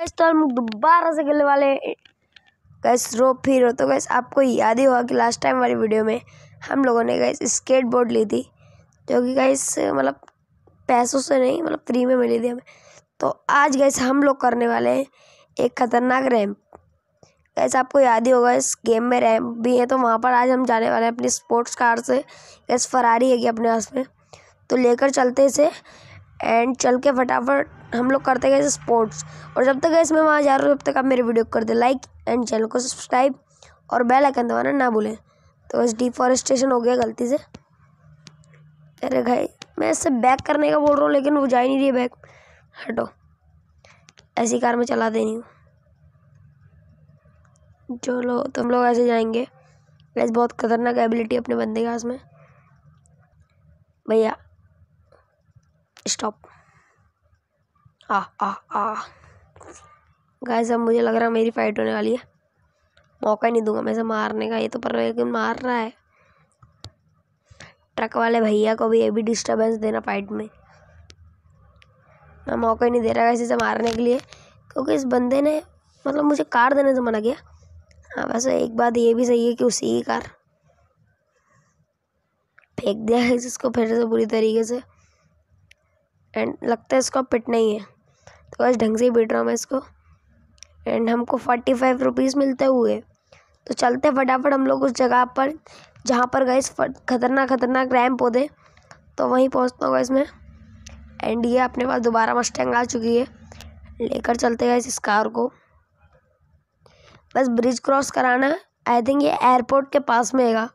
gas तो हम दोबारा से खेलने वाले गैस रो फिर तो गैस आपको याद ही होगा कि लास्ट टाइम वाली वीडियो में हम लोगों ने गैस स्केट बोर्ड ली थी जो कि गैस मतलब पैसों से नहीं मतलब फ्री में मिली थी हमें तो आज गैस हम लोग करने वाले हैं एक खतरनाक रैम्प गैस आपको याद ही होगा इस गेम में रैम्प भी है तो वहाँ पर आज हम जाने वाले हैं अपनी स्पोर्ट्स कार से गैस फरारी है कि अपने पास में तो लेकर चलते इसे एंड चल के फटाफट हम लोग करते गए स्पोर्ट्स और जब तक गैस में वहाँ जा रहा हूँ तब तक आप मेरे वीडियो कर दे लाइक एंड चैनल को सब्सक्राइब और बेल आइकन दबाना ना भूलें तो बस डिफॉरेस्टेशन हो गया गलती से अरे भाई मैं इससे बैक करने का बोल रहा हूँ लेकिन वो जा ही नहीं रही बैक हटो ऐसी कार में चला देनी हूँ चलो तो हम लोग ऐसे जाएंगे वैसे बहुत खतरनाक एबिलिटी अपने बंदे के पास में भैया स्टॉप आ आ आ गाइस अब मुझे लग रहा है मेरी फाइट होने वाली है मौका ही नहीं दूंगा मैं से मारने का ये तो पर मार रहा है ट्रक वाले भैया को भी ये भी डिस्टर्बेंस देना फाइट में मैं मौका ही नहीं दे रहा से मारने के लिए क्योंकि इस बंदे ने मतलब मुझे कार देने से मना किया हाँ वैसे एक बात ये भी सही है कि उसी की कार फेंक दिया है इसको फिर से बुरी तरीके से एंड लगता है इसको पिट नहीं है तो बस ढंग से बिट रहा हूँ मैं इसको एंड हमको फोर्टी फाइव रुपीज़ मिलते हुए तो चलते फटाफट हम लोग उस जगह पर जहाँ पर गए खतरनाक खतरनाक रैम पौधे तो वहीं पहुँचता गैस इसमें एंड ये अपने पास दोबारा मस्टैंग आ चुकी है लेकर चलते गए इस कार को बस ब्रिज क्रॉस कराना है आई थिंक ये एयरपोर्ट के पास में है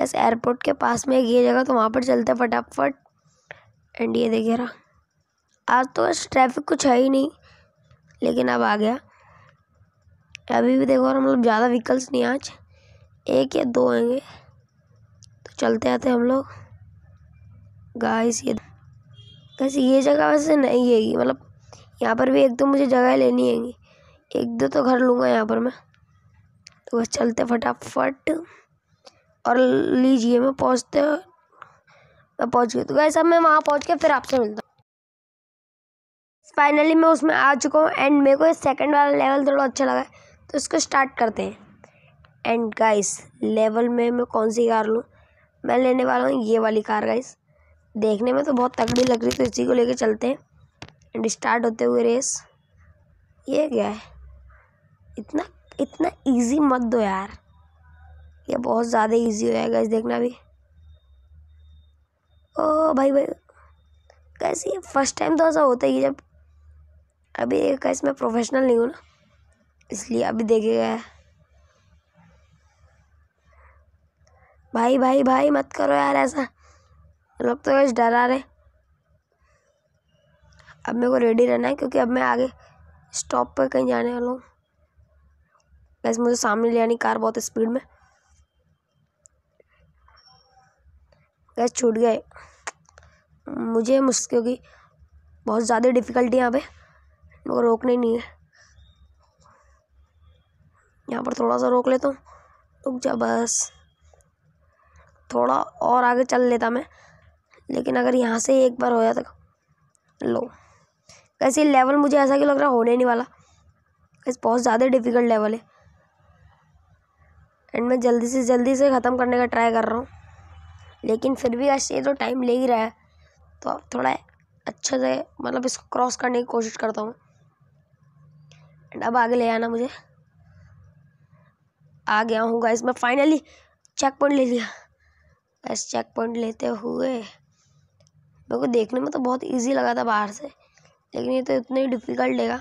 बस एयरपोर्ट के पास में एक ये जगह तो वहाँ पर चलते फटाफट एंड ये देखिए रहा आज तो बस ट्रैफिक कुछ है ही नहीं लेकिन अब आ गया अभी भी देखो मतलब ज़्यादा व्हीकल्स नहीं आज एक या दो आएंगे तो चलते आते हम लोग गाइस ये वैसे ये जगह वैसे नहीं है मतलब यहाँ पर भी एक दो मुझे जगह लेनी हैगी एक दो तो घर लूँगा यहाँ पर मैं तो बस चलते फटाफट और लीजिए मैं पहुँचते मैं पहुंच गई तो गैस अब मैं वहाँ पहुँच के फिर आपसे मिलता हूँ फाइनली मैं उसमें आ चुका हूँ एंड मेरे को ये सेकेंड वाला लेवल थोड़ा अच्छा लगा तो इसको स्टार्ट करते हैं एंड गाइस लेवल में मैं कौन सी कार लूँ मैं लेने वाला हूँ ये वाली कार गाइस देखने में तो बहुत तगड़ी लग रही तो इसी को लेके चलते हैं एंड स्टार्ट होते हुए रेस ये क्या है इतना इतना ईजी मत दो यार ये बहुत ज़्यादा ईजी हो जाएगा इस देखना भी भाई भाई कैसे है फर्स्ट टाइम तो ऐसा होता ही जब अभी कैसे मैं प्रोफेशनल नहीं हूँ ना इसलिए अभी देखेगा भाई भाई भाई मत करो यार ऐसा लोग तो कैसे डरा रहे अब मेरे को रेडी रहना है क्योंकि अब मैं आगे स्टॉप पर कहीं जाने वाला हूँ वैसे मुझे सामने ले आनी कार बहुत स्पीड में गैस छूट गए मुझे मुश्किल की बहुत ज़्यादा डिफ़िकल्टी यहाँ पे वो रोकने नहीं है यहाँ पर थोड़ा सा रोक लेता हूँ रुक जा बस थोड़ा और आगे चल लेता मैं लेकिन अगर यहाँ से एक बार हो जाता तो लो कैसे लेवल मुझे ऐसा क्यों लग रहा होने नहीं वाला कैसे बहुत ज़्यादा डिफ़िकल्ट लेवल है एंड मैं जल्दी से जल्दी से ख़त्म करने का ट्राई कर रहा हूँ लेकिन फिर भी ऐसे ये तो टाइम ले ही रहा है तो अब थोड़ा अच्छे से मतलब इसको क्रॉस करने की कोशिश करता हूँ एंड अब आगे ले आना मुझे आ गया हूँ गाइस मैं फाइनली चेक पॉइंट ले लिया बस चेक पॉइंट लेते हुए मेरे को देखने में तो बहुत इजी लगा था बाहर से लेकिन ये तो इतना ही डिफ़िकल्ट लेगा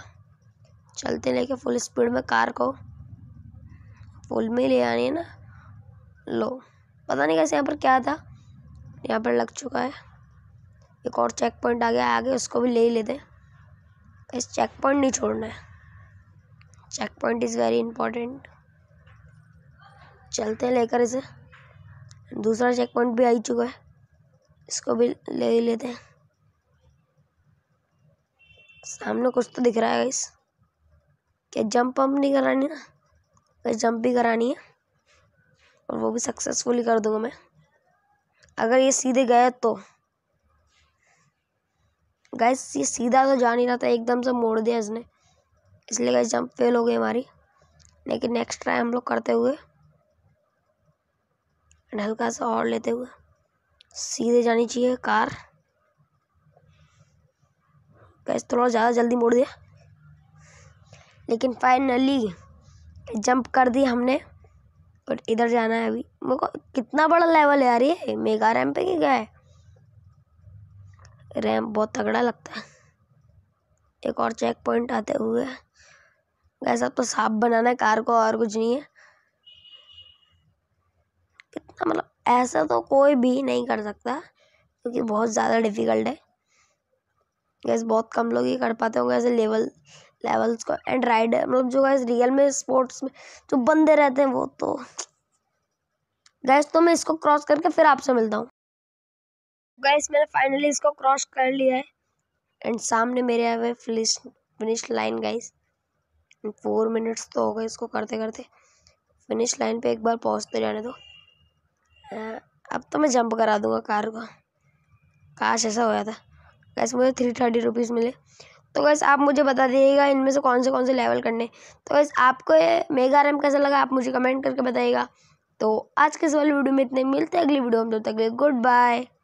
चलते लेके फुल स्पीड में कार को फुल में ले आनी है ना लो पता नहीं कैसे यहाँ पर क्या था यहाँ पर लग चुका है एक और चेक पॉइंट आ गया आगे उसको भी ले ही लेते हैं इस चेक पॉइंट नहीं छोड़ना है checkpoint is very important चलते हैं लेकर इसे दूसरा चेक पॉइंट भी आ ही चुका है इसको भी ले ही लेते हैं सामने कुछ तो दिख रहा है इस क्या जंप वंप नहीं करानी ना जंप भी करानी है और वो भी सक्सेसफुली कर दूंगा मैं अगर ये सीधे गए तो गैस ये सीधा तो जा नहीं रहा था एकदम से मोड़ दिया इसने इसलिए गैस जंप फेल हो गई हमारी लेकिन नेक्स्ट ट्राई हम लोग करते हुए हल्का सा और लेते हुए सीधे जानी चाहिए कार गैस थोड़ा ज़्यादा जल्दी मोड़ दिया लेकिन फाइनली जंप कर दी हमने और इधर जाना है अभी मेरे को कितना बड़ा लेवल है यार ये मेगा रैम पे क्या है रैम बहुत तगड़ा लगता है एक और चेक पॉइंट आते हुए वैसा तो साफ बनाना है कार को और कुछ नहीं है कितना मतलब ऐसा तो कोई भी नहीं कर सकता क्योंकि बहुत ज़्यादा डिफ़िकल्ट है गैस बहुत कम लोग ही कर पाते होंगे ऐसे लेवल लेवल्स का एंड राइडर मतलब जो गाइस रियल में स्पोर्ट्स में जो बंदे रहते हैं वो तो गैस तो मैं इसको क्रॉस करके फिर आपसे मिलता हूँ गैस मैंने फाइनली इसको क्रॉस कर लिया है एंड सामने मेरे आए हुए finish finish line guys four minutes तो हो गए इसको करते करते फिनिश लाइन पे एक बार पहुँचते जाने दो अब तो मैं जंप करा दूंगा कार का काश ऐसा होया था गैस मुझे थ्री थर्टी रुपीज़ मिले तो बस आप मुझे बता दीजिएगा इनमें से कौन से कौन से लेवल करने तो बस आपको मेगा रैम कैसा लगा आप मुझे कमेंट करके बताइएगा तो आज के इस वाली वीडियो में इतने मिलते हैं अगली वीडियो में तब तक गुड बाय